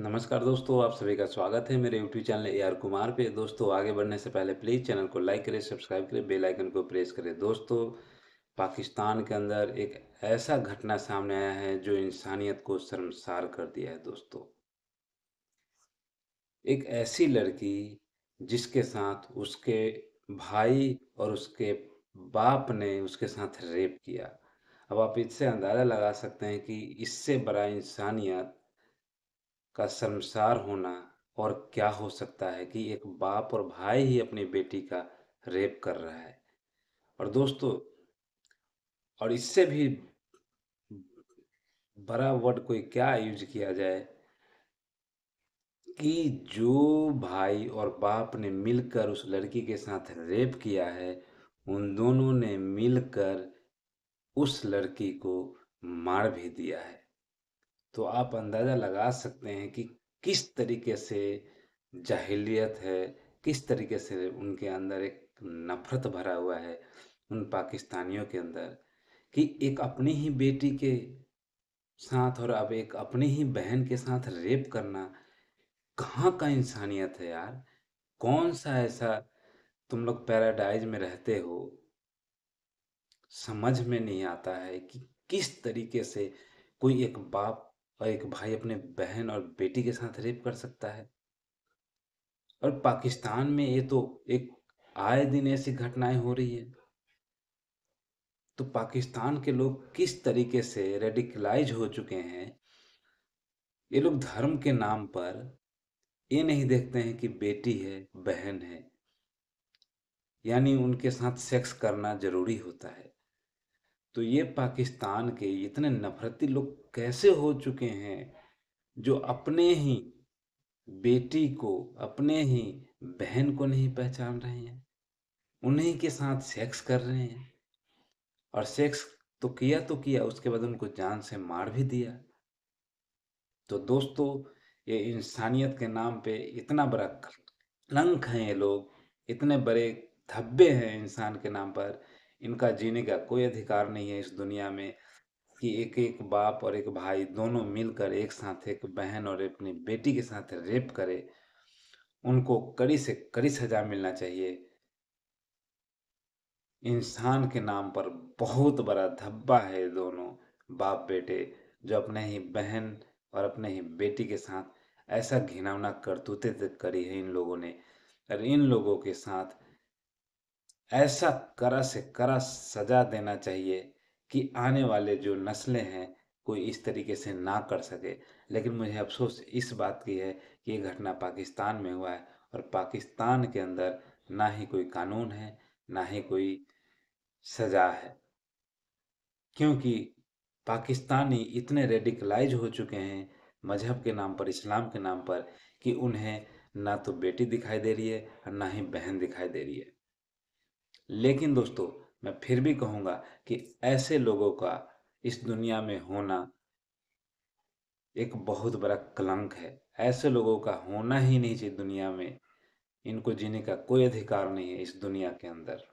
नमस्कार दोस्तों आप सभी का स्वागत है मेरे YouTube channel A R Kumar पे दोस्तों आगे बढ़ने से पहले प्लीज़ चैनल को लाइक करें सब्सक्राइब करें बेल आइकन को प्रेस करें दोस्तों पाकिस्तान के अंदर एक ऐसा घटना सामने आया है जो इंसानियत को शर्मसार कर दिया है दोस्तों एक ऐसी लड़की जिसके साथ उसके भाई और उसके बाप ने उसके साथ रेप किया अब आप इससे अंदाज़ा लगा सकते हैं कि इससे बड़ा इंसानियत का शर्मसार होना और क्या हो सकता है कि एक बाप और भाई ही अपनी बेटी का रेप कर रहा है और दोस्तों और इससे भी बड़ा वर्ड कोई क्या यूज किया जाए कि जो भाई और बाप ने मिलकर उस लड़की के साथ रेप किया है उन दोनों ने मिलकर उस लड़की को मार भी दिया है तो आप अंदाज़ा लगा सकते हैं कि किस तरीके से जाहिलियत है किस तरीके से उनके अंदर एक नफ़रत भरा हुआ है उन पाकिस्तानियों के अंदर कि एक अपनी ही बेटी के साथ और अब एक अपनी ही बहन के साथ रेप करना कहाँ का इंसानियत है यार कौन सा ऐसा तुम लोग पैराडाइज में रहते हो समझ में नहीं आता है कि किस तरीके से कोई एक बाप और एक भाई अपने बहन और बेटी के साथ रेप कर सकता है और पाकिस्तान में ये तो एक आए दिन ऐसी घटनाएं हो रही है तो पाकिस्तान के लोग किस तरीके से रेडिकलाइज हो चुके हैं ये लोग धर्म के नाम पर ये नहीं देखते हैं कि बेटी है बहन है यानी उनके साथ सेक्स करना जरूरी होता है तो ये पाकिस्तान के इतने नफरती लोग कैसे हो चुके हैं जो अपने ही बेटी को अपने ही बहन को नहीं पहचान रहे हैं उन्हीं के साथ सेक्स कर रहे हैं और सेक्स तो किया तो किया उसके बाद उनको जान से मार भी दिया तो दोस्तों ये इंसानियत के नाम पे इतना बड़ा कलंक है ये लोग इतने बड़े धब्बे हैं इंसान के नाम पर इनका जीने का कोई अधिकार नहीं है इस दुनिया में कि एक एक बाप और एक भाई दोनों मिलकर एक साथ एक बहन और अपनी बेटी के साथ रेप करे उनको कड़ी से कड़ी सजा मिलना चाहिए इंसान के नाम पर बहुत बड़ा धब्बा है दोनों बाप बेटे जो अपने ही बहन और अपने ही बेटी के साथ ऐसा घिनौना करतूते करी है इन लोगों ने और इन लोगों के साथ ऐसा करा से करा सजा देना चाहिए कि आने वाले जो नस्लें हैं कोई इस तरीके से ना कर सके लेकिन मुझे अफसोस इस बात की है कि ये घटना पाकिस्तान में हुआ है और पाकिस्तान के अंदर ना ही कोई कानून है ना ही कोई सजा है क्योंकि पाकिस्तानी इतने रेडिकलाइज हो चुके हैं मजहब के नाम पर इस्लाम के नाम पर कि उन्हें ना तो बेटी दिखाई दे रही है और ना ही बहन दिखाई दे रही है लेकिन दोस्तों मैं फिर भी कहूँगा कि ऐसे लोगों का इस दुनिया में होना एक बहुत बड़ा कलंक है ऐसे लोगों का होना ही नहीं चाहिए दुनिया में इनको जीने का कोई अधिकार नहीं है इस दुनिया के अंदर